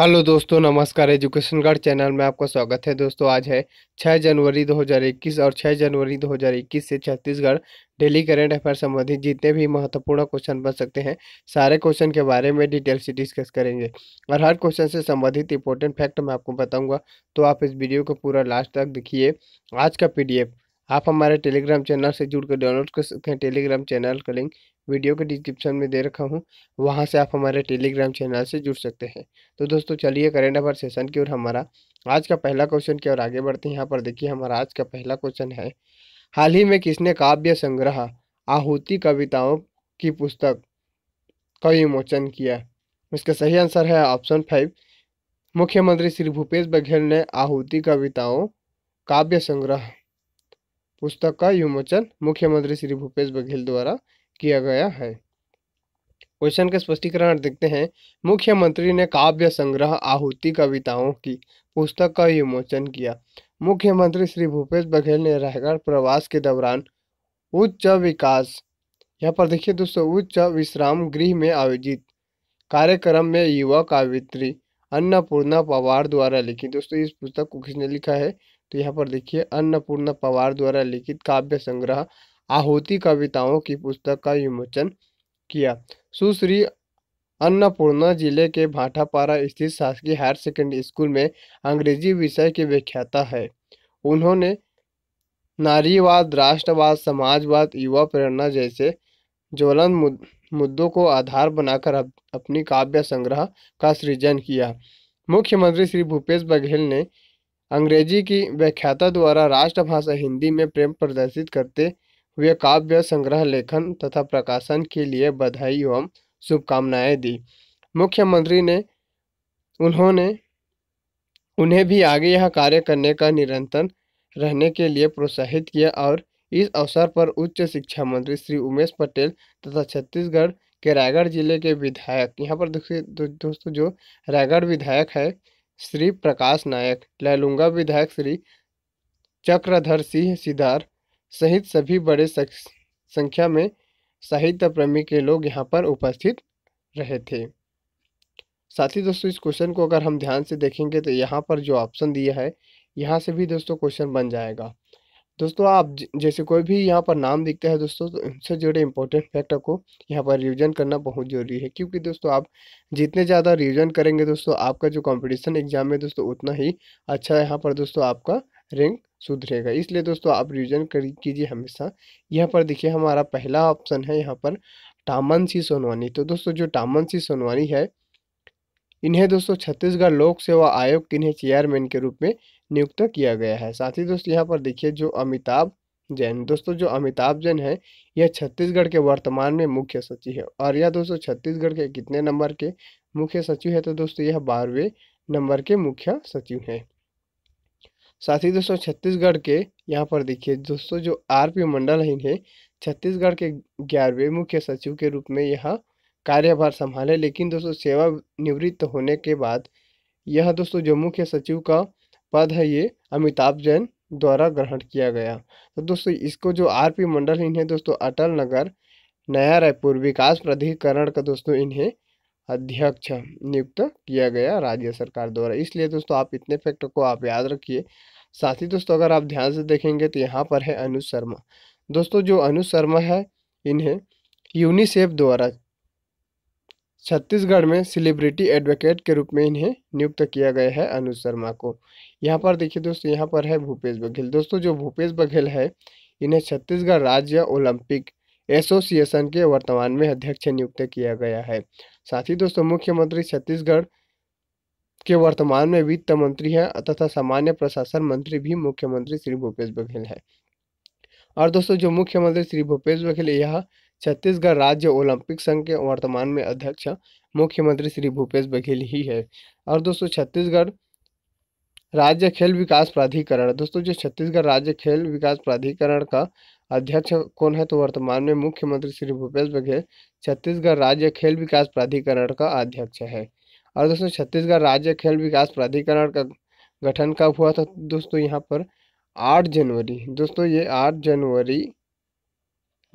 hello दोस्तों नमस्कार education guard channel में आपका स्वागत है दोस्तों आज है 6 जनवरी 2021 और 6 जनवरी 2021 से छत्तीसगढ़ डेली करंट अफेयर संबंधित जितने भी महत्वपूर्ण क्वेश्चन बन सकते हैं सारे क्वेश्चन के बारे में डिटेल से डिस्कस करेंगे और हर क्वेश्चन से संबंधित इंपॉर्टेंट फैक्ट मैं आपको बताऊँगा तो आप इस वीडियो को पूरा लास्ट तक देखिए आज का पी आप हमारे टेलीग्राम चैनल से जुड़कर डाउनलोड कर सकते हैं टेलीग्राम चैनल का लिंक वीडियो के डिस्क्रिप्शन में दे रखा हूँ वहाँ से आप हमारे टेलीग्राम चैनल से जुड़ सकते हैं तो दोस्तों चलिए करेंट अफेयर सेशन की ओर हमारा आज का पहला क्वेश्चन की ओर आगे बढ़ते हैं यहाँ पर देखिए हमारा आज का पहला क्वेश्चन है हाल ही में किसने काव्य संग्रह आहूति कविताओं की पुस्तक का विमोचन किया इसका सही आंसर है ऑप्शन फाइव मुख्यमंत्री श्री भूपेश बघेल ने आहूति कविताओं काव्य संग्रह पुस्तक का विमोचन मुख्यमंत्री श्री भूपेश बघेल द्वारा किया गया है क्वेश्चन के स्पष्टीकरण देखते हैं मुख्यमंत्री ने काव्य संग्रह आहुति कविताओं की पुस्तक का विमोचन किया मुख्यमंत्री श्री भूपेश बघेल ने रायगढ़ प्रवास के दौरान उच्च विकास यहाँ पर देखिए दोस्तों उच्च विश्राम गृह में आयोजित कार्यक्रम में युवा कावित्री अन्नपूर्णा पवार द्वारा लिखी दोस्तों इस पुस्तक को किसने लिखा है तो यहाँ पर देखिए अन्नपूर्ण पवार द्वारा लिखित काव्य संग्रह आहुति कविताओं की पुस्तक का विमोचन किया सुश्री अन्नपूर्णा जिले के भाटापारा स्थित शासकीय हायर सेकेंडरी स्कूल में अंग्रेजी विषय के व्याख्याता है उन्होंने नारीवाद राष्ट्रवाद समाजवाद युवा प्रेरणा जैसे ज्वलन मुद्दों को आधार बनाकर अपनी काव्य संग्रह का सृजन किया मुख्यमंत्री श्री भूपेश बघेल ने अंग्रेजी की व्याख्याता द्वारा राष्ट्रभाषा हिंदी में प्रेम प्रदर्शित करते हुए काव्य संग्रह लेखन तथा प्रकाशन के लिए बधाई एवं शुभकामनाएं दी मुख्यमंत्री ने उन्होंने उन्हें भी आगे यह कार्य करने का निरंतर रहने के लिए प्रोत्साहित किया और इस अवसर पर उच्च शिक्षा मंत्री श्री उमेश पटेल तथा छत्तीसगढ़ के रायगढ़ जिले के विधायक यहाँ पर दोस्तों जो रायगढ़ विधायक है श्री प्रकाश नायक लहलुंगा विधायक श्री चक्रधर सिंह सिद्धार सहित सभी बड़े संख्या में साहित्य प्रेमी के लोग यहाँ पर उपस्थित रहे थे साथ ही दोस्तों इस क्वेश्चन को अगर हम ध्यान से देखेंगे तो यहाँ पर जो ऑप्शन दिया है यहाँ से भी दोस्तों क्वेश्चन बन जाएगा दोस्तों आप जैसे कोई भी यहाँ पर नाम दिखते हैं दोस्तों तो इनसे जुड़े इंपॉर्टेंट फैक्ट को यहाँ पर रिवीजन करना बहुत ज़रूरी है क्योंकि दोस्तों आप जितने ज़्यादा रिवीजन करेंगे दोस्तों आपका जो कंपटीशन एग्जाम में दोस्तों उतना ही अच्छा यहाँ पर दोस्तों आपका रैंक सुधरेगा इसलिए दोस्तों आप रिविजन कीजिए हमेशा यहाँ पर देखिए हमारा पहला ऑप्शन है यहाँ पर टामन सी सोनवानी तो दोस्तों जो टामन सी सोनवानी है इन्हें दोस्तों छत्तीसगढ़ लोक सेवा आयोग के इन्हें चेयरमैन के रूप में नियुक्त किया गया है साथ ही दोस्तों यहाँ पर देखिए जो अमिताभ जैन दोस्तों जो अमिताभ जैन है यह छत्तीसगढ़ के वर्तमान में मुख्य सचिव है और यह दोस्तों छत्तीसगढ़ के कितने नंबर के मुख्य सचिव है तो दोस्तों यह बारहवें नंबर के मुख्य सचिव हैं साथ ही दोस्तों छत्तीसगढ़ के यहाँ पर देखिए दोस्तों जो आर पी मंडल है छत्तीसगढ़ के ग्यारहवें मुख्य सचिव के रूप में यह कार्यभार संभाले लेकिन दोस्तों सेवा निवृत्त होने के बाद यह दोस्तों जो मुख्य सचिव का पद है ये अमिताभ जैन द्वारा ग्रहण किया गया तो दोस्तों इसको जो आर पी मंडल इन्हें दोस्तों अटल नगर नया रायपुर विकास प्राधिकरण का दोस्तों इन्हें अध्यक्ष नियुक्त किया गया राज्य सरकार द्वारा इसलिए दोस्तों आप इतने फैक्ट को आप याद रखिए साथ ही दोस्तों अगर आप ध्यान से देखेंगे तो यहाँ पर है अनुज शर्मा दोस्तों जो अनुज शर्मा है इन्हें यूनिसेफ द्वारा छत्तीसगढ़ में सेलिब्रिटी एडवोकेट के रूप में इन्हें नियुक्त किया गया है अनुज शर्मा को यहाँ पर देखिए दोस्तों यहाँ पर है भूपेश बघेल दोस्तों जो भूपेश बघेल है इन्हें छत्तीसगढ़ राज्य ओलंपिक एसोसिएशन के वर्तमान में अध्यक्ष नियुक्त किया गया है साथ ही दोस्तों मुख्यमंत्री छत्तीसगढ़ के वर्तमान में वित्त मंत्री हैं तथा सामान्य प्रशासन मंत्री भी मुख्यमंत्री श्री भूपेश बघेल है और दोस्तों जो मुख्यमंत्री श्री भूपेश बघेल यह छत्तीसगढ़ राज्य ओलंपिक संघ के वर्तमान में अध्यक्ष मुख्यमंत्री श्री भूपेश बघेल ही है और दोस्तों छत्तीसगढ़ राज्य खेल विकास प्राधिकरण दोस्तों जो छत्तीसगढ़ राज्य खेल विकास प्राधिकरण का अध्यक्ष कौन है तो वर्तमान में मुख्यमंत्री श्री भूपेश बघेल छत्तीसगढ़ राज्य खेल विकास प्राधिकरण का अध्यक्ष है और दोस्तों छत्तीसगढ़ राज्य खेल विकास प्राधिकरण का गठन कब हुआ था दोस्तों यहाँ पर आठ जनवरी दोस्तों ये आठ जनवरी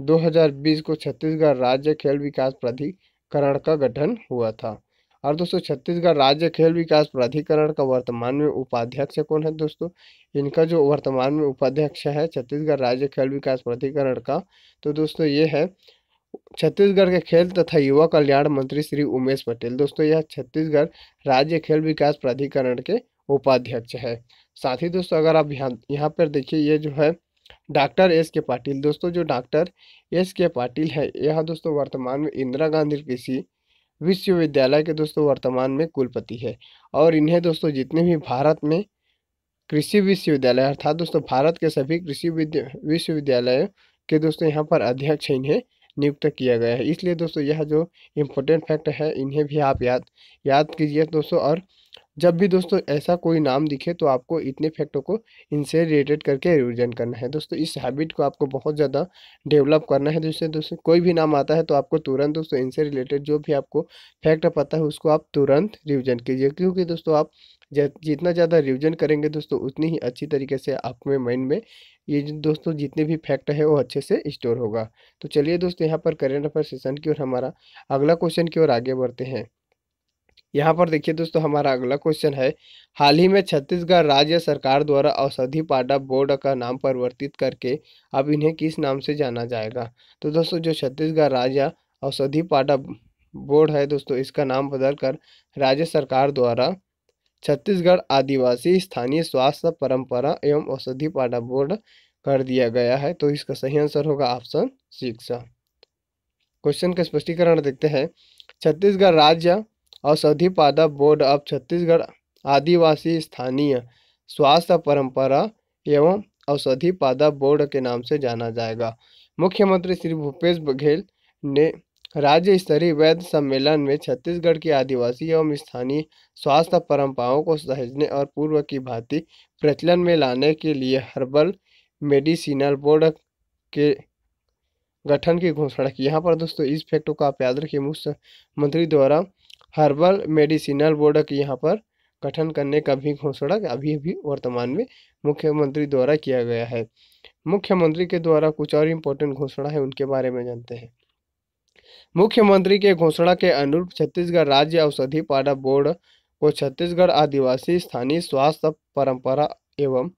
2020 को छत्तीसगढ़ राज्य खेल विकास प्राधिकरण का गठन हुआ था और दोस्तों छत्तीसगढ़ राज्य खेल विकास प्राधिकरण का वर्तमान में उपाध्यक्ष कौन है दोस्तों इनका जो वर्तमान में उपाध्यक्ष है छत्तीसगढ़ राज्य खेल विकास प्राधिकरण का तो दोस्तों ये है छत्तीसगढ़ के खेल तथा युवा कल्याण मंत्री श्री उमेश पटेल दोस्तों यह छत्तीसगढ़ राज्य खेल विकास प्राधिकरण के उपाध्यक्ष है साथ ही दोस्तों अगर आप यहाँ यहाँ पर देखिए ये जो है डॉक्टर एस के पाटिल दोस्तों जो डॉक्टर एस के पाटिल है यह दोस्तों वर्तमान में इंदिरा गांधी कृषि विश्वविद्यालय के दोस्तों वर्तमान में कुलपति है और इन्हें दोस्तों जितने भी भारत में कृषि विश्वविद्यालय अर्थात दोस्तों भारत के सभी कृषि विश्वविद्यालयों के दोस्तों यहाँ पर अध्यक्ष इन्हें नियुक्त किया गया है इसलिए दोस्तों यह जो इम्पोर्टेंट फैक्ट है इन्हें भी आप याद याद कीजिए दोस्तों और जब भी दोस्तों ऐसा कोई नाम दिखे तो आपको इतने फैक्टों को इनसे रिलेटेड करके रिविजन करना है दोस्तों इस हैबिट को आपको बहुत ज़्यादा डेवलप करना है जिससे दोस्तों कोई भी नाम आता है तो आपको तुरंत दोस्तों इनसे रिलेटेड जो भी आपको फैक्ट पता है उसको आप तुरंत रिविजन कीजिए क्योंकि दोस्तों आप जितना ज़्यादा रिविजन करेंगे दोस्तों उतनी ही अच्छी तरीके से आपके माइंड में ये दोस्तों जितने भी फैक्ट है वो अच्छे से स्टोर होगा तो चलिए दोस्तों यहाँ पर करेंट अफेयर सेशन की ओर हमारा अगला क्वेश्चन की ओर आगे बढ़ते हैं यहाँ पर देखिए दोस्तों हमारा अगला क्वेश्चन है हाल ही में छत्तीसगढ़ राज्य सरकार द्वारा औषधि पाटा बोर्ड का नाम परिवर्तित करके अब इन्हें किस नाम से जाना जाएगा तो दोस्तों जो छत्तीसगढ़ राज्य औषधि पाटा बोर्ड है दोस्तों इसका नाम बदलकर राज्य सरकार द्वारा छत्तीसगढ़ आदिवासी स्थानीय स्वास्थ्य परंपरा एवं औषधि पाटा बोर्ड कर दिया गया है तो इसका सही आंसर होगा ऑप्शन शिक्षा क्वेश्चन का स्पष्टीकरण देखते हैं छत्तीसगढ़ राज्य औषधि पादप बोर्ड ऑफ छत्तीसगढ़ आदिवासी स्थानीय स्वास्थ्य परंपरा एवं औषधि पादप बोर्ड के नाम से जाना जाएगा मुख्यमंत्री श्री भूपेश बघेल ने राज्य स्तरीय वैध सम्मेलन में छत्तीसगढ़ की आदिवासी एवं स्थानीय स्वास्थ्य परंपराओं को सहजने और पूर्व की भांति प्रचलन में लाने के लिए हर्बल मेडिसिनल बोर्ड के गठन की घोषणा की यहाँ पर दोस्तों इस फैक्ट को आप याद रखिए मुख्यमंत्री द्वारा हर्बल मेडिसिनल बोर्ड के यहाँ पर गठन करने का भी घोषणा अभी अभी वर्तमान में मुख्यमंत्री द्वारा किया गया है मुख्यमंत्री के द्वारा कुछ और इम्पोर्टेंट घोषणा है उनके बारे में जानते हैं मुख्यमंत्री के घोषणा के अनुरूप छत्तीसगढ़ राज्य औषधि पाड़ा बोर्ड को छत्तीसगढ़ आदिवासी स्थानीय स्वास्थ्य परंपरा एवं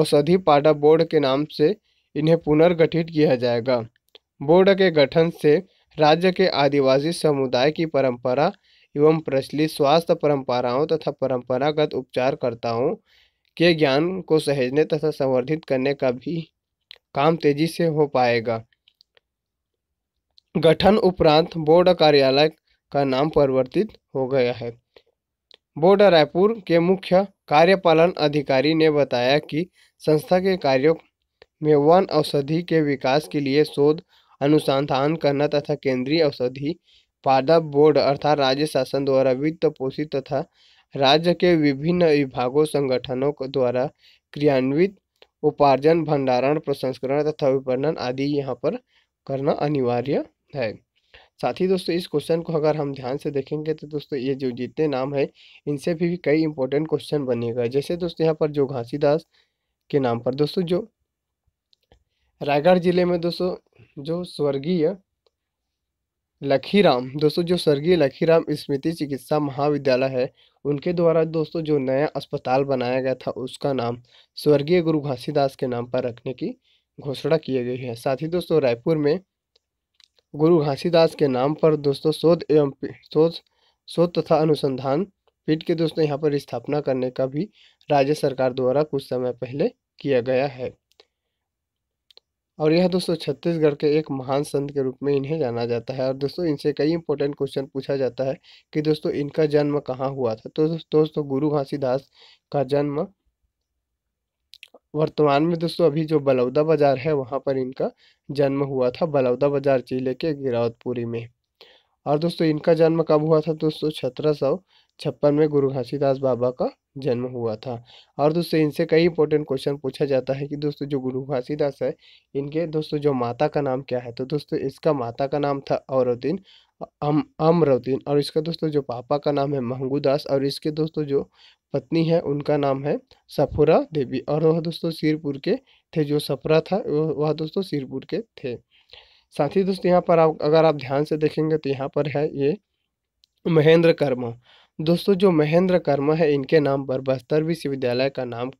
औषधि पाड़ा बोर्ड के नाम से इन्हें पुनर्गठित किया जाएगा बोर्ड के गठन से राज्य के आदिवासी समुदाय की परंपरा एवं प्रचलित स्वास्थ्य परंपराओं तथा परंपरागत उपचारकर्ताओं के ज्ञान को सहेजने तथा संवर्धित करने का भी काम तेजी से हो पाएगा गठन उपरांत बोर्ड कार्यालय का नाम परिवर्तित हो गया है बोर्ड रायपुर के मुख्य कार्यपालन अधिकारी ने बताया कि संस्था के कार्यों में वन औषधि के विकास के लिए शोध अनुसंधान करना तथा केंद्रीय औषधि पादप बोर्ड अर्थात राज्य शासन द्वारा वित्त पोषित तथा राज्य के विभिन्न विभागों संगठनों द्वारा क्रियान्वित उपार्जन भंडारण प्रसंस्करण तथा विपणन आदि यहाँ पर करना अनिवार्य है साथ ही दोस्तों इस क्वेश्चन को अगर हम ध्यान से देखेंगे तो दोस्तों ये जो जितने नाम है इनसे भी, भी कई इंपॉर्टेंट क्वेश्चन बनेगा जैसे दोस्तों यहाँ पर जो घासीदास के नाम पर दोस्तों जो रायगढ़ जिले में दोस्तों जो स्वर्गीय लखीराम दोस्तों जो स्वर्गीय लखीराम स्मृति चिकित्सा महाविद्यालय है उनके द्वारा दोस्तों जो नया अस्पताल बनाया गया था उसका नाम स्वर्गीय गुरु घासीदास के नाम पर रखने की घोषणा की गई है साथ ही दोस्तों रायपुर में गुरु घासीदास के नाम पर दोस्तों शोध एवं शोध शोध तथा अनुसंधान पीठ के दोस्तों यहाँ पर स्थापना करने का भी राज्य सरकार द्वारा कुछ समय पहले किया गया है और यह दोस्तों छत्तीसगढ़ के एक महान संत के रूप में इन्हें जाना जाता है और दोस्तों इनसे कई इंपॉर्टेंट क्वेश्चन पूछा जाता है कि दोस्तों इनका जन्म कहाँ हुआ था तो दोस्तों गुरु घासीदास का जन्म वर्तमान में दोस्तों अभी जो बलौदा बाजार है वहाँ पर इनका जन्म हुआ था बलौदा बाजार जिले के गिरावतपुरी में और दोस्तों इनका जन्म कब हुआ था दोस्तों सत्रह सौ छप्पन में गुरु घासीदास बाबा का जन्म हुआ था और दोस्तों इनसे कई इंपॉर्टेंट क्वेश्चन पूछा जाता है कि दोस्तों जो गुरु घासीदास है इनके दोस्तों जो माता का नाम क्या है तो दोस्तों इसका माता का नाम था औरउद्दीन अम अमरउद्दीन और इसका दोस्तों जो पापा का नाम है महंगूदास और इसके दोस्तों जो पत्नी है उनका नाम है सफुरा देवी और वह दोस्तों सिरपुर के थे जो सफरा था वह दोस्तों सिरपुर के थे साथ ही दोस्तों यहाँ पर आप अगर आप ध्यान से देखेंगे तो यहाँ पर है ये महेंद्र कर्मा दोस्तों जो महेंद्र कर्मा है इनके नाम पर बस्तर विश्वविद्यालय का नाम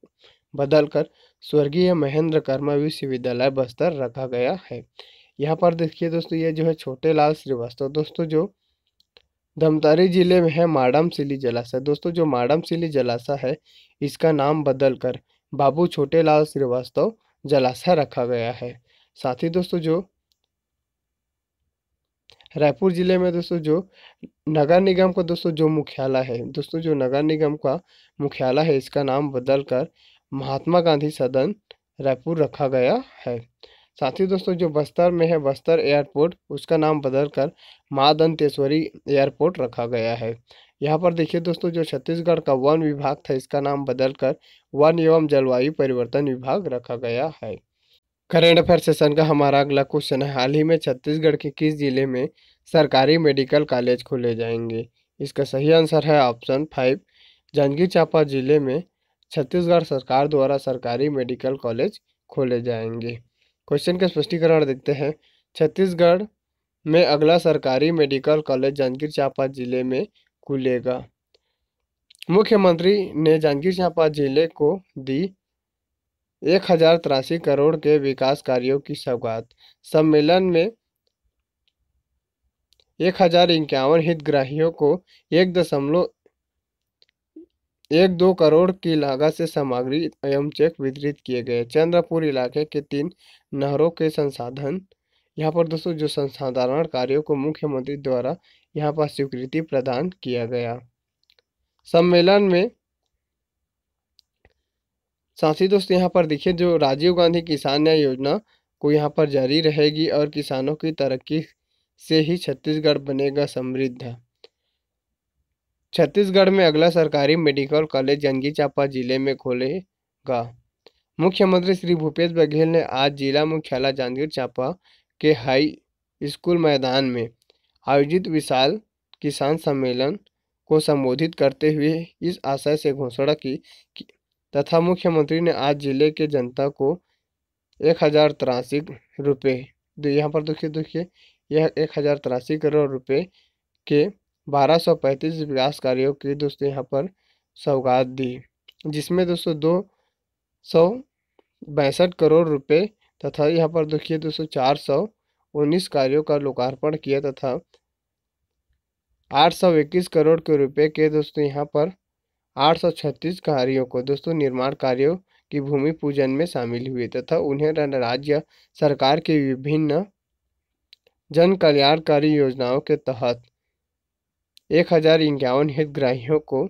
बदलकर स्वर्गीय महेंद्र कर्मा विश्वविद्यालय बस्तर रखा गया है यहाँ पर देखिए दोस्तों ये जो है छोटे लाल श्रीवास्तव दोस्तों जो धमतारी जिले में है माडम सिली जलाशय दोस्तों जो माडम सिली जलाशय है इसका नाम बदलकर बाबू छोटे लाल श्रीवास्तव जलाशय रखा गया है साथ ही दोस्तों जो रायपुर ज़िले में दोस्तों जो नगर निगम का दोस्तों जो मुख्यालय है दोस्तों जो नगर निगम का मुख्यालय है इसका नाम बदलकर महात्मा गांधी सदन रायपुर रखा गया है साथ ही दोस्तों जो बस्तर में है बस्तर एयरपोर्ट उसका नाम बदलकर माँ दंतेश्वरी एयरपोर्ट रखा गया है यहाँ पर देखिए दोस्तों जो छत्तीसगढ़ का वन विभाग था इसका नाम बदलकर वन एवं जलवायु परिवर्तन विभाग रखा गया है करेंट अफेयर सेशन का हमारा अगला क्वेश्चन है हाल ही में छत्तीसगढ़ के किस जिले में सरकारी मेडिकल कॉलेज खोले जाएंगे इसका सही आंसर है ऑप्शन फाइव जांजगीर चांपा जिले में छत्तीसगढ़ सरकार द्वारा सरकारी मेडिकल कॉलेज खोले जाएंगे क्वेश्चन का स्पष्टीकरण देखते हैं छत्तीसगढ़ में अगला सरकारी मेडिकल कॉलेज जांजगीर चांपा जिले में खुलेगा मुख्यमंत्री ने जांजगीर चांपा जिले को दी एक हजार तिरासी करोड़ के विकास कार्यों की सौगात सम्मेलन में एक हजार इक्यावन हितग्राहियों को एक दशमलव एक दो करोड़ की लागत से सामग्री एवं चेक वितरित किए गए चंद्रपुर इलाके के तीन नहरों के संसाधन यहाँ पर दोस्तों जो संसाधारण कार्यों को मुख्यमंत्री द्वारा यहाँ पर स्वीकृति प्रदान किया गया सम्मेलन में साथ ही दोस्त यहाँ पर देखिए जो राजीव गांधी किसान न्याय योजना को यहाँ पर जारी रहेगी और किसानों की तरक्की से ही छत्तीसगढ़ बनेगा समृद्ध छत्तीसगढ़ में अगला सरकारी मेडिकल कॉलेज जंगी चांपा जिले में खोलेगा मुख्यमंत्री श्री भूपेश बघेल ने आज जिला मुख्यालय जांजगीर चांपा के हाई स्कूल मैदान में आयोजित विशाल किसान सम्मेलन को संबोधित करते हुए इस आशय से घोषणा की कि तथा मुख्यमंत्री ने आज जिले के जनता को एक हज़ार तिरासी रुपये यहाँ पर देखिए देखिए यह एक हज़ार तिरासी करोड़ रुपए के बारह सौ पैंतीस विकास कार्यों की दोस्तों यहाँ पर सौगात दी जिसमें दोस्तों दो सौ बैंसठ करोड़ रुपए तथा यहाँ पर देखिए दोस्तों चार सौ उन्नीस कार्यों का लोकार्पण किया तथा आठ सौ इक्कीस करोड़ के रुपए के दोस्तों यहाँ पर आठ सौ छत्तीस कार्यों को दोस्तों निर्माण कार्यों की भूमि पूजन में शामिल हुए तथा उन्हें राज्य सरकार की विभिन्न जन कल्याणकारी योजनाओं के तहत एक हजार इक्यावन हितग्राहियों को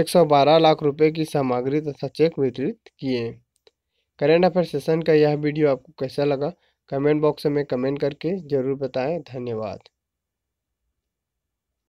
एक सौ बारह लाख रुपए की सामग्री तथा चेक वितरित किए करेंट अफेयर सेशन का यह वीडियो आपको कैसा लगा कमेंट बॉक्स में कमेंट करके ज़रूर बताएं धन्यवाद